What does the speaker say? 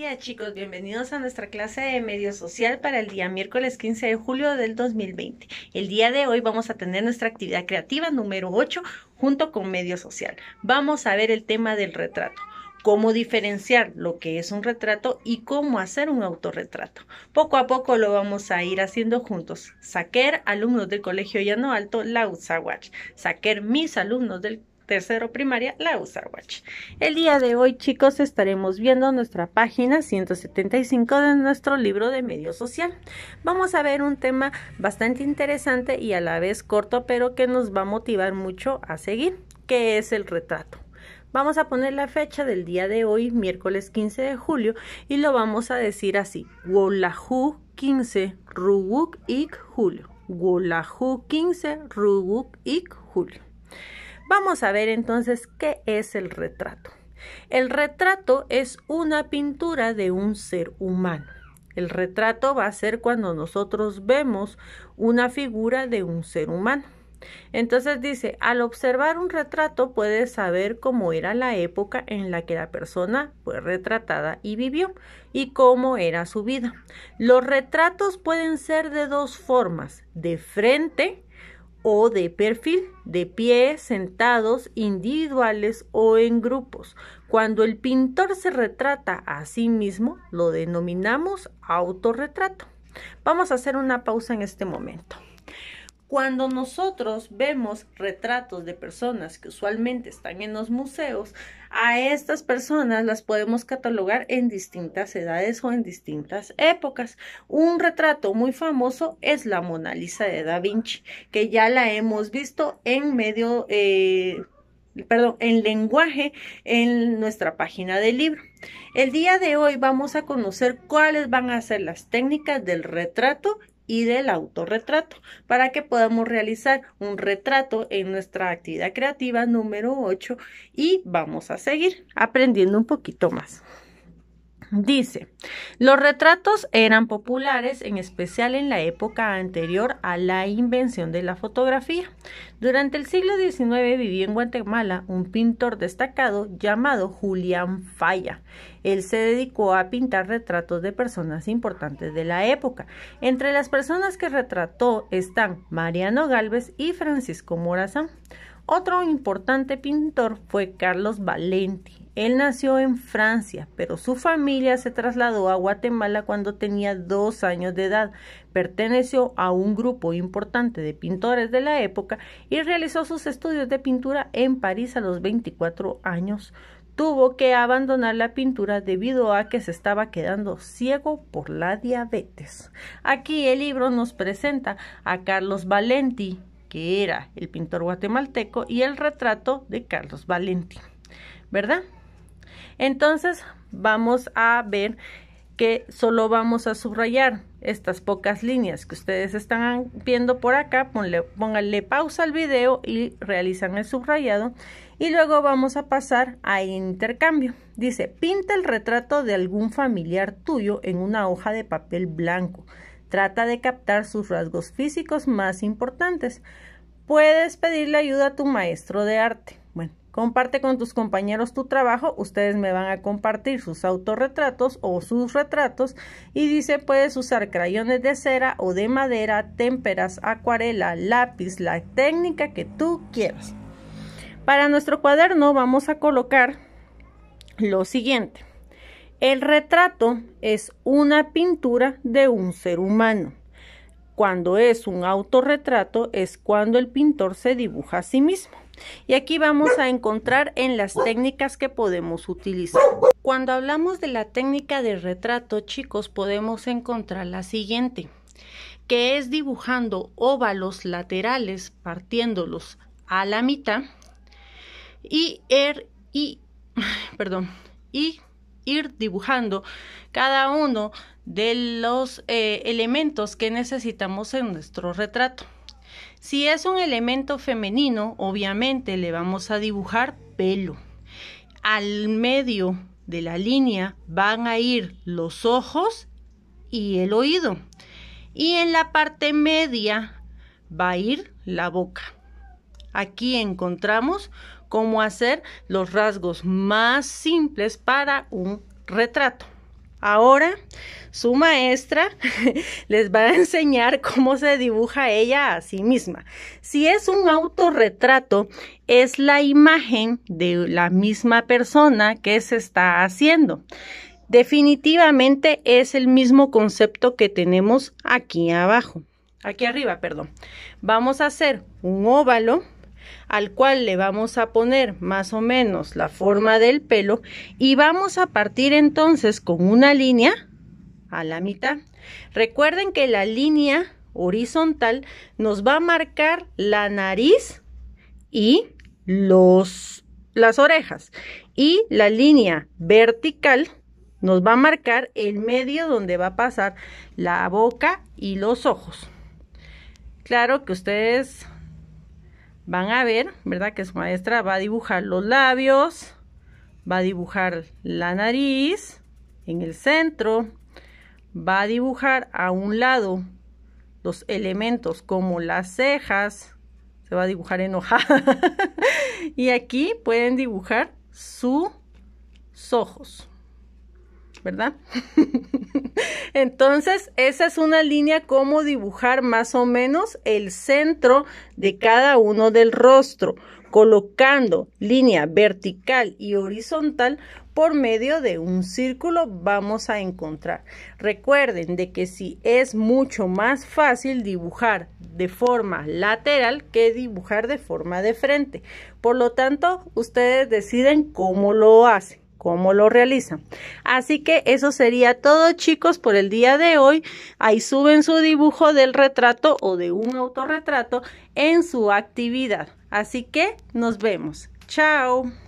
Hola chicos, bienvenidos a nuestra clase de medio social para el día miércoles 15 de julio del 2020. El día de hoy vamos a tener nuestra actividad creativa número 8 junto con medio social. Vamos a ver el tema del retrato cómo diferenciar lo que es un retrato y cómo hacer un autorretrato. Poco a poco lo vamos a ir haciendo juntos. Saquer, alumnos del Colegio Llano Alto, Watch. Saquer, mis alumnos del tercero primaria, la watch El día de hoy, chicos, estaremos viendo nuestra página 175 de nuestro libro de medio social. Vamos a ver un tema bastante interesante y a la vez corto, pero que nos va a motivar mucho a seguir, que es el retrato. Vamos a poner la fecha del día de hoy, miércoles 15 de julio, y lo vamos a decir así: Wolahu 15 Ruguk Ik Julio. Wolahu 15 Ruguk Ik Julio. Vamos a ver entonces qué es el retrato. El retrato es una pintura de un ser humano. El retrato va a ser cuando nosotros vemos una figura de un ser humano. Entonces dice, al observar un retrato puedes saber cómo era la época en la que la persona fue retratada y vivió y cómo era su vida. Los retratos pueden ser de dos formas, de frente o de perfil, de pie, sentados, individuales o en grupos. Cuando el pintor se retrata a sí mismo, lo denominamos autorretrato. Vamos a hacer una pausa en este momento. Cuando nosotros vemos retratos de personas que usualmente están en los museos, a estas personas las podemos catalogar en distintas edades o en distintas épocas. Un retrato muy famoso es la Mona Lisa de Da Vinci, que ya la hemos visto en medio... Eh, perdón, en lenguaje en nuestra página del libro. El día de hoy vamos a conocer cuáles van a ser las técnicas del retrato y del autorretrato para que podamos realizar un retrato en nuestra actividad creativa número 8 y vamos a seguir aprendiendo un poquito más. Dice, los retratos eran populares, en especial en la época anterior a la invención de la fotografía. Durante el siglo XIX vivió en Guatemala un pintor destacado llamado Julián Falla. Él se dedicó a pintar retratos de personas importantes de la época. Entre las personas que retrató están Mariano Galvez y Francisco Morazán. Otro importante pintor fue Carlos Valenti. Él nació en Francia, pero su familia se trasladó a Guatemala cuando tenía dos años de edad. Perteneció a un grupo importante de pintores de la época y realizó sus estudios de pintura en París a los 24 años. Tuvo que abandonar la pintura debido a que se estaba quedando ciego por la diabetes. Aquí el libro nos presenta a Carlos Valenti, que era el pintor guatemalteco, y el retrato de Carlos Valenti. ¿Verdad? Entonces vamos a ver que solo vamos a subrayar estas pocas líneas que ustedes están viendo por acá, pónganle pausa al video y realizan el subrayado y luego vamos a pasar a intercambio. Dice, pinta el retrato de algún familiar tuyo en una hoja de papel blanco. Trata de captar sus rasgos físicos más importantes. Puedes pedirle ayuda a tu maestro de arte. Comparte con tus compañeros tu trabajo, ustedes me van a compartir sus autorretratos o sus retratos y dice puedes usar crayones de cera o de madera, témperas, acuarela, lápiz, la técnica que tú quieras. Para nuestro cuaderno vamos a colocar lo siguiente. El retrato es una pintura de un ser humano. Cuando es un autorretrato es cuando el pintor se dibuja a sí mismo. Y aquí vamos a encontrar en las técnicas que podemos utilizar. Cuando hablamos de la técnica de retrato, chicos, podemos encontrar la siguiente, que es dibujando óvalos laterales, partiéndolos a la mitad y er, y perdón, y ir dibujando cada uno de los eh, elementos que necesitamos en nuestro retrato. Si es un elemento femenino, obviamente le vamos a dibujar pelo. Al medio de la línea van a ir los ojos y el oído. Y en la parte media va a ir la boca. Aquí encontramos cómo hacer los rasgos más simples para un retrato. Ahora su maestra les va a enseñar cómo se dibuja ella a sí misma. Si es un autorretrato, es la imagen de la misma persona que se está haciendo. Definitivamente es el mismo concepto que tenemos aquí abajo, aquí arriba, perdón. Vamos a hacer un óvalo al cual le vamos a poner más o menos la forma del pelo y vamos a partir entonces con una línea a la mitad. Recuerden que la línea horizontal nos va a marcar la nariz y los, las orejas y la línea vertical nos va a marcar el medio donde va a pasar la boca y los ojos. Claro que ustedes van a ver, ¿verdad? Que su maestra va a dibujar los labios, va a dibujar la nariz en el centro, va a dibujar a un lado los elementos como las cejas, se va a dibujar en hoja, y aquí pueden dibujar sus ojos. ¿verdad? Entonces, esa es una línea como dibujar más o menos el centro de cada uno del rostro, colocando línea vertical y horizontal por medio de un círculo vamos a encontrar. Recuerden de que si es mucho más fácil dibujar de forma lateral que dibujar de forma de frente. Por lo tanto, ustedes deciden cómo lo hacen cómo lo realizan. Así que eso sería todo chicos por el día de hoy. Ahí suben su dibujo del retrato o de un autorretrato en su actividad. Así que nos vemos. Chao.